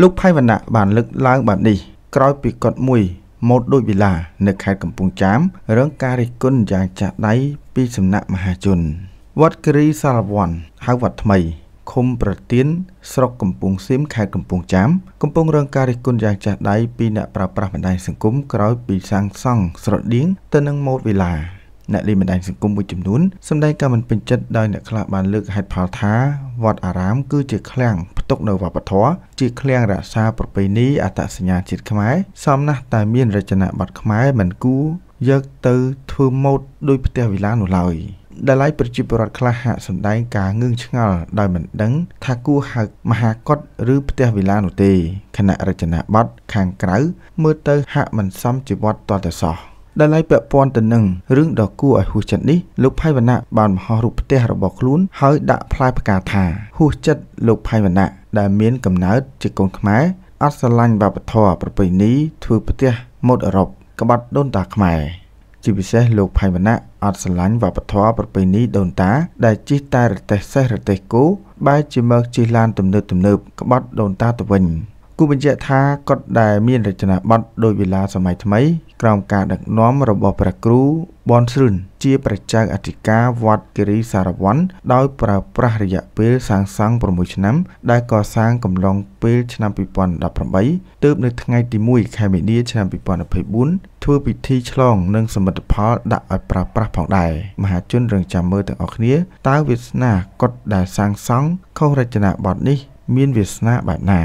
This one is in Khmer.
លោកផៃវណ្ណៈបានលើកឡើងបែបនេះក្រោយពីគាត់មួយម៉ូតដូចវិឡា នៅខេត្តកំពង់ចាមរងការរិះគន់យ៉ាងចាស់ដៃពីសំណាក់មហាជនវត្តគិរីសារវ័នហៅវត្តថ្មីឃុំប្រទៀនស្រុកកំពង់សៀមខេត្តកំពង់ចាមកំពុងរងការរិះគន់យ៉ាងចាស់ដៃពីអ្នកប្រើប្រាស់បណ្ដាញសង្គមក្រោយពីសាងសង់ស្រដៀងទៅនឹងម៉ូតវិឡាអ្នកលេងបណ្ដាញសង្គមមួយចំនួនសម្ដែងការមិនពេញចិត្តដោយអ្នកខ្លះបានលើកហេតុផលថាវត្តអារាមគឺជាឃ្លាំងផ្ទុកនៅវប្បធម៌ជាឃ្លាំងរក្សាប្រពៃណីអត្តសញ្ញាណជាតិខ្មែរសមណាស់តែមានរចនាប័ទ្មខ្មែរមិនគូយកទៅធ្វើម៉ូដដោយផ្ទះវិឡានោះឡើយដែលឡៃប្រជាពលរដ្ឋខ្លះហាក់សម្ដែងការងឿងឆ្ងល់ដោយមិនដឹងថាគួរហៅមហាកុដឬផ្ទះវិឡានោះទេខណៈរចនាប័ទ្មខាងក្រៅមើលទៅហាក់មិនសមជាវត្តតតែសោះ។ដែលឡៃពាក់ព័ន្ធទៅនឹងរឿងដ៏គួរឲ្យហួសចិត្តនេះលោកផៃវណ្ណៈបានមហោះរូបផ្ទះរបស់ខ្លួនហើយដាក់ផ្លែផ្កាថាហួសចិត្តលោកផៃវណ្ណៈដែលមានកំណើតជាកូនខ្មែរអត់ស្រឡាញ់វប្បធម៌ប្រពៃណីធ្វើផ្ទះម៉ូដអឺរ៉ុបក្បាត់ដូនតាខ្មែរជាពិសេសលោកផៃវណ្ណៈអត់ស្រឡាញ់វប្បធម៌ប្រពៃណីដូនតា ដែលជិះតែរទេះសេះរទេះគោបែរជាមើលជិះឡានទំនើបទំនើបក្បាត់ដូនតាទៅវិញគូបញ្ជាក់ថាគាត់ដែលមានរចនាប័ទ្មដោយវេលាសម័យថ្មីក្រោមការដឹកនាំរបស់ព្រះគ្រូបនស្រុនជា ប្រជាអធិការវត្តគិរីសារវ័នដោយប្រើប្រាស់រយៈពេលសាងសង់6ឆ្នាំ ដែលកសាងកំឡុងពេលឆ្នាំ2018ទើបនៅថ្ងៃទី1ខែមីនាឆ្នាំ2024ធ្វើពិធីឆ្លង និងសមិទ្ធផលដាក់ឲ្យប្រើប្រាស់ផងដែរមហាជនរងចាំមើលទាំងអស់គ្នាតើវាសនាគាត់ដែលសាងសង់ខុសរចនាប័ទ្មនេះ មានវាសនាបែបណា